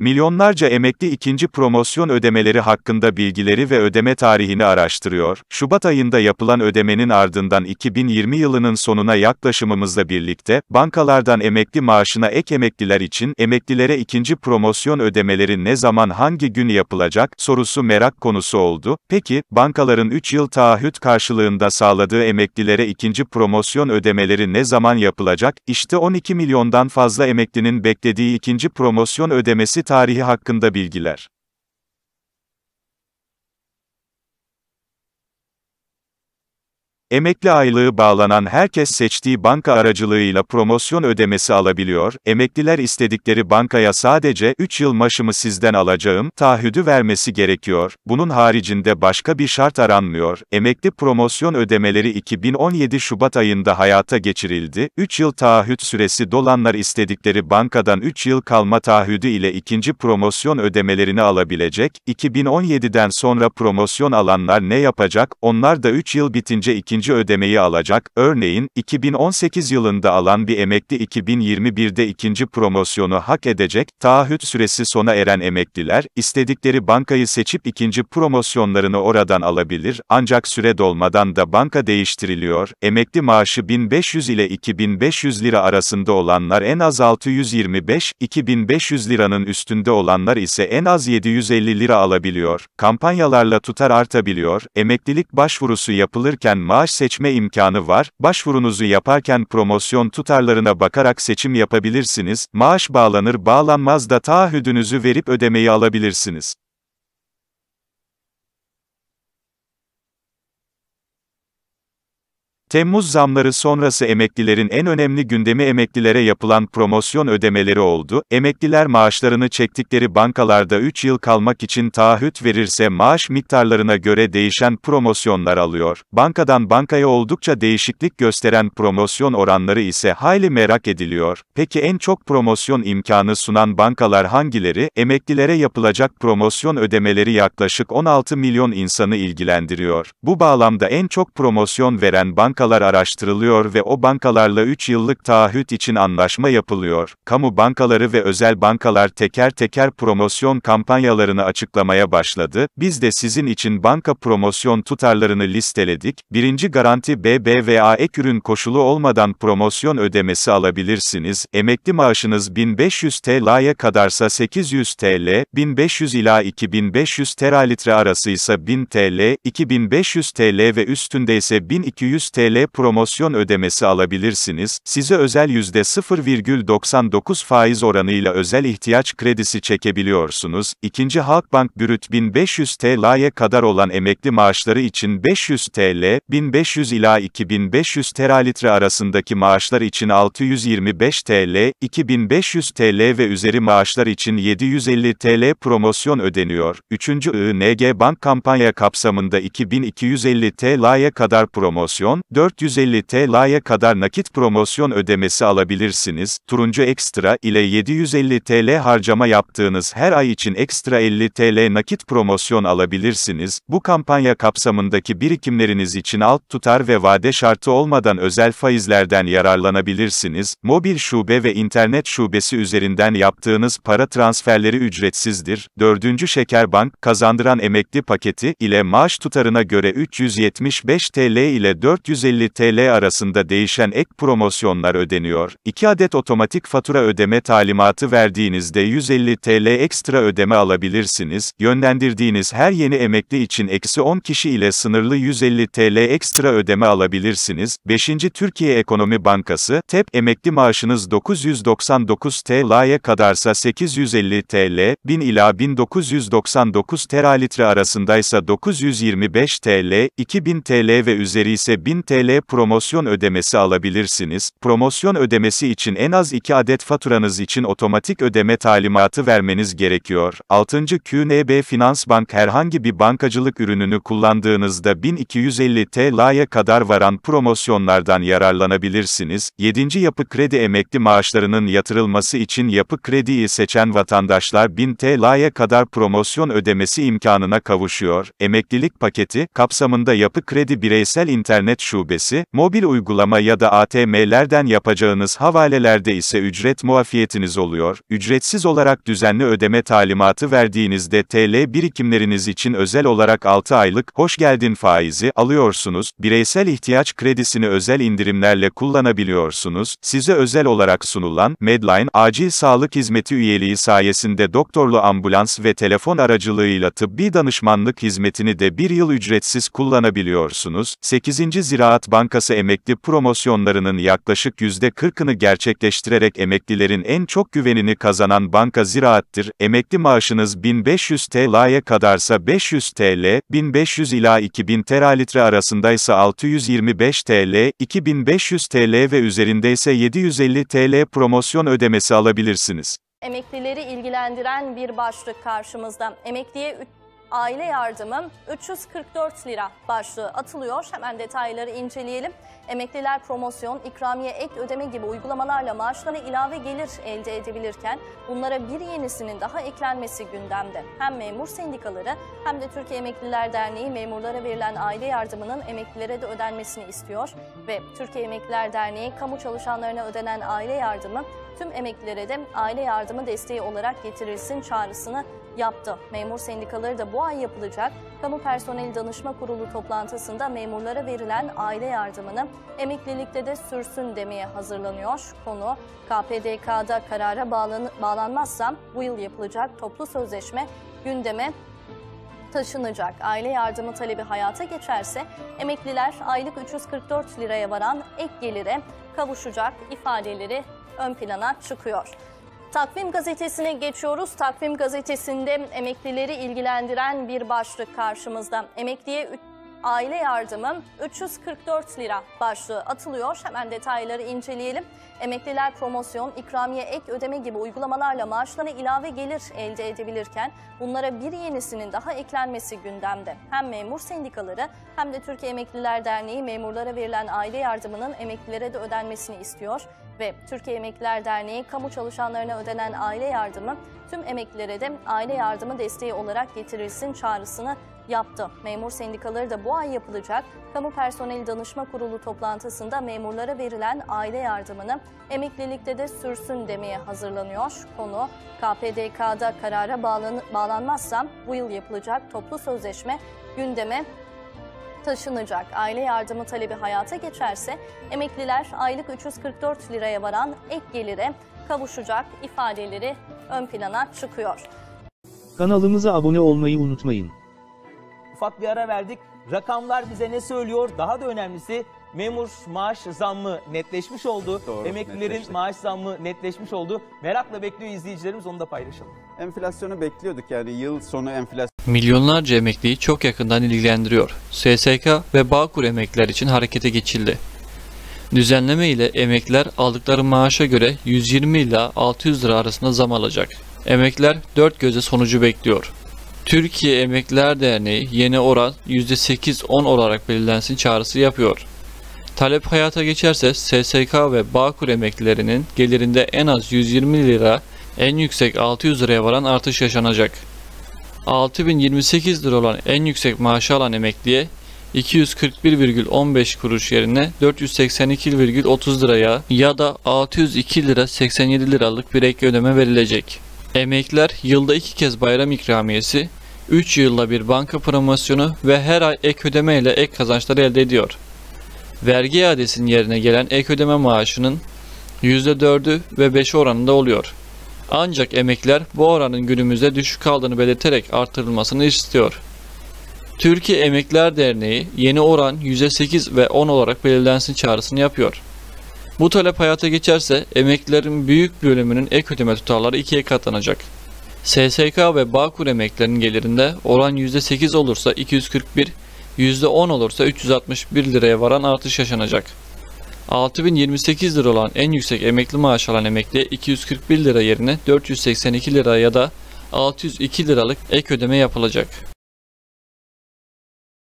Milyonlarca emekli ikinci promosyon ödemeleri hakkında bilgileri ve ödeme tarihini araştırıyor. Şubat ayında yapılan ödemenin ardından 2020 yılının sonuna yaklaşımımızla birlikte, bankalardan emekli maaşına ek emekliler için emeklilere ikinci promosyon ödemeleri ne zaman hangi gün yapılacak sorusu merak konusu oldu. Peki, bankaların 3 yıl taahhüt karşılığında sağladığı emeklilere ikinci promosyon ödemeleri ne zaman yapılacak? İşte 12 milyondan fazla emeklinin beklediği ikinci promosyon ödemesi tarihi hakkında bilgiler Emekli aylığı bağlanan herkes seçtiği banka aracılığıyla promosyon ödemesi alabiliyor, emekliler istedikleri bankaya sadece 3 yıl maaşımı sizden alacağım taahhüdü vermesi gerekiyor, bunun haricinde başka bir şart aranmıyor. Emekli promosyon ödemeleri 2017 Şubat ayında hayata geçirildi, 3 yıl taahhüt süresi dolanlar istedikleri bankadan 3 yıl kalma taahhüdü ile ikinci promosyon ödemelerini alabilecek, 2017'den sonra promosyon alanlar ne yapacak, onlar da 3 yıl bitince ikinci ikinci ödemeyi alacak, örneğin, 2018 yılında alan bir emekli 2021'de ikinci promosyonu hak edecek, taahhüt süresi sona eren emekliler, istedikleri bankayı seçip ikinci promosyonlarını oradan alabilir, ancak süre dolmadan da banka değiştiriliyor, emekli maaşı 1500 ile 2500 lira arasında olanlar en az 625, 2500 liranın üstünde olanlar ise en az 750 lira alabiliyor, kampanyalarla tutar artabiliyor, emeklilik başvurusu yapılırken maaş staj seçme imkanı var, başvurunuzu yaparken promosyon tutarlarına bakarak seçim yapabilirsiniz, maaş bağlanır bağlanmaz da taahhüdünüzü verip ödemeyi alabilirsiniz. Temmuz zamları sonrası emeklilerin en önemli gündemi emeklilere yapılan promosyon ödemeleri oldu. Emekliler maaşlarını çektikleri bankalarda 3 yıl kalmak için taahhüt verirse maaş miktarlarına göre değişen promosyonlar alıyor. Bankadan bankaya oldukça değişiklik gösteren promosyon oranları ise hayli merak ediliyor. Peki en çok promosyon imkanı sunan bankalar hangileri? Emeklilere yapılacak promosyon ödemeleri yaklaşık 16 milyon insanı ilgilendiriyor. Bu bağlamda en çok promosyon veren banka bankalar araştırılıyor ve o bankalarla 3 yıllık taahhüt için anlaşma yapılıyor. Kamu bankaları ve özel bankalar teker teker promosyon kampanyalarını açıklamaya başladı. Biz de sizin için banka promosyon tutarlarını listeledik. Birinci garanti BBVA ek ürün koşulu olmadan promosyon ödemesi alabilirsiniz. Emekli maaşınız 1500 TL'ye kadarsa 800 TL, 1500 ila 2500 teralitre arasıysa 1000 TL, 2500 TL ve üstünde ise 1200 TL TL promosyon ödemesi alabilirsiniz, size özel %0,99 faiz oranıyla özel ihtiyaç kredisi çekebiliyorsunuz, İkinci Halkbank Brüt 1500 TL'ye kadar olan emekli maaşları için 500 TL, 1500 ila 2500 teralitre arasındaki maaşlar için 625 TL, 2500 TL ve üzeri maaşlar için 750 TL promosyon ödeniyor. Üçüncü ING Bank kampanya kapsamında 2250 TL'ye kadar promosyon, 4. 450 TL'ye kadar nakit promosyon ödemesi alabilirsiniz. Turuncu Ekstra ile 750 TL harcama yaptığınız her ay için ekstra 50 TL nakit promosyon alabilirsiniz. Bu kampanya kapsamındaki birikimleriniz için alt tutar ve vade şartı olmadan özel faizlerden yararlanabilirsiniz. Mobil şube ve internet şubesi üzerinden yaptığınız para transferleri ücretsizdir. 4. Şeker Bank kazandıran emekli paketi ile maaş tutarına göre 375 TL ile 450 150 TL arasında değişen ek promosyonlar ödeniyor. 2 adet otomatik fatura ödeme talimatı verdiğinizde 150 TL ekstra ödeme alabilirsiniz. Yönlendirdiğiniz her yeni emekli için eksi 10 kişi ile sınırlı 150 TL ekstra ödeme alabilirsiniz. 5. Türkiye Ekonomi Bankası, TEP emekli maaşınız 999 TL'ye kadarsa 850 TL, 1000 ila 1999 teralitre arasındaysa 925 TL, 2000 TL ve üzeri ise 1000 TL TL promosyon ödemesi alabilirsiniz. Promosyon ödemesi için en az 2 adet faturanız için otomatik ödeme talimatı vermeniz gerekiyor. 6. QNB Finans Bank herhangi bir bankacılık ürününü kullandığınızda 1250 TL'ye kadar varan promosyonlardan yararlanabilirsiniz. 7. Yapı Kredi emekli maaşlarının yatırılması için Yapı Kredi'yi seçen vatandaşlar 1000 TL'ye kadar promosyon ödemesi imkanına kavuşuyor. Emeklilik paketi kapsamında Yapı Kredi bireysel internet şube şubesi, mobil uygulama ya da ATM'lerden yapacağınız havalelerde ise ücret muafiyetiniz oluyor. Ücretsiz olarak düzenli ödeme talimatı verdiğinizde TL birikimleriniz için özel olarak 6 aylık hoş geldin faizi alıyorsunuz. Bireysel ihtiyaç kredisini özel indirimlerle kullanabiliyorsunuz. Size özel olarak sunulan Medline acil sağlık hizmeti üyeliği sayesinde doktorlu ambulans ve telefon aracılığıyla tıbbi danışmanlık hizmetini de bir yıl ücretsiz kullanabiliyorsunuz. 8. Zira Ziraat Bankası emekli promosyonlarının yaklaşık %40'ını gerçekleştirerek emeklilerin en çok güvenini kazanan banka ziraattır. Emekli maaşınız 1500 TL'ye kadarsa 500 TL, 1500 ila 2000 teralitre arasındaysa 625 TL, 2500 TL ve üzerindeyse 750 TL promosyon ödemesi alabilirsiniz. Emeklileri ilgilendiren bir başlık karşımızda. Emekliye aile yardımı 344 lira başlığı atılıyor. Hemen detayları inceleyelim. Emekliler promosyon, ikramiye ek ödeme gibi uygulamalarla maaşlarına ilave gelir elde edebilirken bunlara bir yenisinin daha eklenmesi gündemde. Hem memur sendikaları hem de Türkiye Emekliler Derneği memurlara verilen aile yardımının emeklilere de ödenmesini istiyor ve Türkiye Emekliler Derneği kamu çalışanlarına ödenen aile yardımı tüm emeklilere de aile yardımı desteği olarak getirilsin çağrısını yaptı. Memur sendikaları da bu ay yapılacak Kamu Personeli Danışma Kurulu toplantısında memurlara verilen aile yardımını emeklilikte de sürsün demeye hazırlanıyor. Konu KPDK'da karara bağlan bağlanmazsa bu yıl yapılacak toplu sözleşme gündeme taşınacak. Aile yardımı talebi hayata geçerse emekliler aylık 344 liraya varan ek gelire kavuşacak ifadeleri ön plana çıkıyor. Takvim gazetesine geçiyoruz. Takvim gazetesinde emeklileri ilgilendiren bir başlık karşımızda. Emekliye aile yardımı 344 lira başlığı atılıyor. Hemen detayları inceleyelim. Emekliler promosyon, ikramiye ek ödeme gibi uygulamalarla maaşlarına ilave gelir elde edebilirken bunlara bir yenisinin daha eklenmesi gündemde. Hem memur sendikaları hem de Türkiye Emekliler Derneği memurlara verilen aile yardımının emeklilere de ödenmesini istiyor ve Türkiye Emekliler Derneği kamu çalışanlarına ödenen aile yardımı tüm emeklilere de aile yardımı desteği olarak getirilsin çağrısını yaptı. Memur sendikaları da bu ay yapılacak Kamu Personeli Danışma Kurulu toplantısında memurlara verilen aile yardımını emeklilikte de sürsün demeye hazırlanıyor. Konu KPDK'da karara bağlan bağlanmazsa bu yıl yapılacak toplu sözleşme gündeme taşınacak. Aile yardımı talebi hayata geçerse emekliler aylık 344 liraya varan ek gelire kavuşacak ifadeleri ön plana çıkıyor. Kanalımıza abone olmayı unutmayın ufak bir ara verdik. Rakamlar bize ne söylüyor? Daha da önemlisi memur maaş zammı netleşmiş oldu. Doğru, Emeklilerin netleşti. maaş zammı netleşmiş oldu. Merakla bekliyor izleyicilerimiz onu da paylaşalım. Enflasyonu bekliyorduk yani yıl sonu enflasyon. Milyonlarca emekliyi çok yakından ilgilendiriyor. SSK ve Bağkur emekliler için harekete geçildi. Düzenleme ile emekliler aldıkları maaşa göre 120 ila 600 lira arasında zam alacak. Emekler dört göze sonucu bekliyor. Türkiye Emekliler Derneği yeni oran %8-10 olarak belirlensin çağrısı yapıyor. Talep hayata geçerse SSK ve Bağkur emeklilerinin gelirinde en az 120 lira, en yüksek 600 liraya varan artış yaşanacak. 6028 lira olan en yüksek maaşı alan emekliye 241,15 kuruş yerine 482,30 liraya ya da 602 lira 87 liralık bir ek ödeme verilecek. Emekler yılda iki kez bayram ikramiyesi, 3 yılla bir banka promosyonu ve her ay ek ödeme ile ek kazançları elde ediyor. Vergi iadesinin yerine gelen ek ödeme maaşının %4'ü ve 5'i oranında oluyor. Ancak emekliler bu oranın günümüzde düşük kaldığını belirterek artırılmasını istiyor. Türkiye Emekliler Derneği yeni oran %8 ve 10 olarak belirlensin çağrısını yapıyor. Bu talep hayata geçerse emeklilerin büyük bölümünün ek ödeme tutarları ikiye katlanacak. SSK ve Bağkur emeklerinin gelirinde oran %8 olursa 241, %10 olursa 361 liraya varan artış yaşanacak. 6028 lira olan en yüksek emekli maaş alan emekliye 241 lira yerine 482 lira ya da 602 liralık ek ödeme yapılacak.